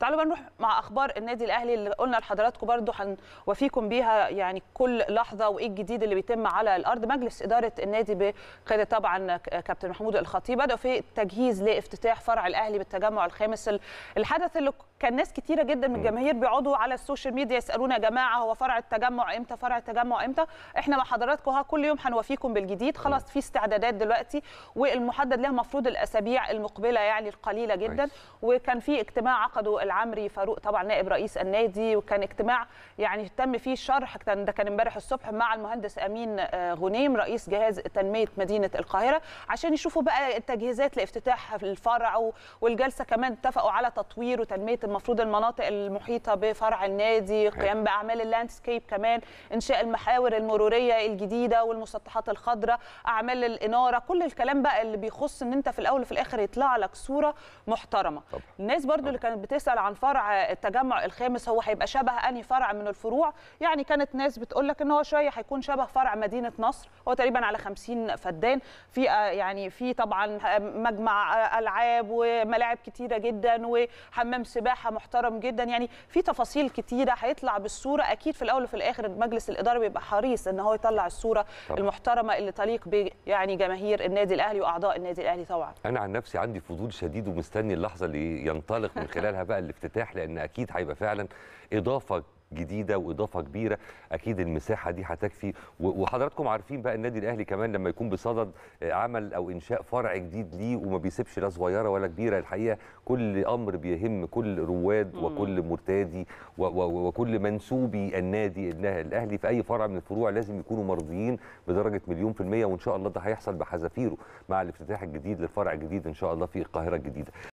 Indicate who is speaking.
Speaker 1: تعالوا بقى نروح مع اخبار النادي الاهلي اللي قلنا لحضراتكم برضو هنوفيكم بيها يعني كل لحظه وايه الجديد اللي بيتم على الارض مجلس اداره النادي بقياده طبعا كابتن محمود الخطيب بدا في التجهيز لافتتاح فرع الاهلي بالتجمع الخامس الحدث اللي كان ناس كتيره جدا من الجماهير بيقعدوا على السوشيال ميديا يسالونا يا جماعه هو فرع التجمع امتى فرع التجمع امتى احنا مع حضراتكم ها كل يوم هنوفيكم بالجديد خلاص في استعدادات دلوقتي والمحدد لها المفروض الاسابيع المقبله يعني القليله جدا وكان في اجتماع عقده العمري فاروق طبعا نائب رئيس النادي وكان اجتماع يعني تم فيه شرح كان ده كان امبارح الصبح مع المهندس امين آه، غنيم رئيس جهاز تنميه مدينه القاهره عشان يشوفوا بقى التجهيزات لافتتاح الفرع والجلسه كمان اتفقوا على تطوير وتنميه المفروض المناطق المحيطه بفرع النادي قيام باعمال اللاندسكيب كمان انشاء المحاور المروريه الجديده والمسطحات الخضراء اعمال الاناره كل الكلام بقى اللي بيخص ان انت في الاول وفي الاخر يطلع لك صوره محترمه طبعا. الناس برضو طبعا. اللي كانت بتسال عن فرع التجمع الخامس هو هيبقى شبه انهي فرع من الفروع يعني كانت ناس بتقول لك ان هو شويه هيكون شبه فرع مدينه نصر هو تقريبا على 50 فدان في آه، يعني في طبعا آه، مجمع آه، العاب وملاعب كتيره جدا وحمام سباحه محترم جدا يعني في تفاصيل كتيره هيطلع بالصوره اكيد في الاول وفي الاخر مجلس الاداره بيبقى حريص ان هو يطلع الصوره طبعا. المحترمه اللي تليق ب يعني جماهير النادي الاهلي واعضاء النادي الاهلي طبعا
Speaker 2: انا عن نفسي عندي فضول شديد ومستني اللحظه اللي ينطلق من خلال خلالها بقى الافتتاح لان اكيد هيبقى فعلا اضافه جديده واضافه كبيره اكيد المساحه دي هتكفي وحضراتكم عارفين بقى النادي الاهلي كمان لما يكون بصدد عمل او انشاء فرع جديد ليه وما بيسيبش لا صغيره ولا كبيره الحقيقه كل امر بيهم كل رواد وكل مرتادي وكل منسوبي النادي الاهلي في اي فرع من الفروع لازم يكونوا مرضيين بدرجه مليون في الميه وان شاء الله ده هيحصل بحذافيره مع الافتتاح الجديد للفرع الجديد ان شاء الله في القاهره الجديده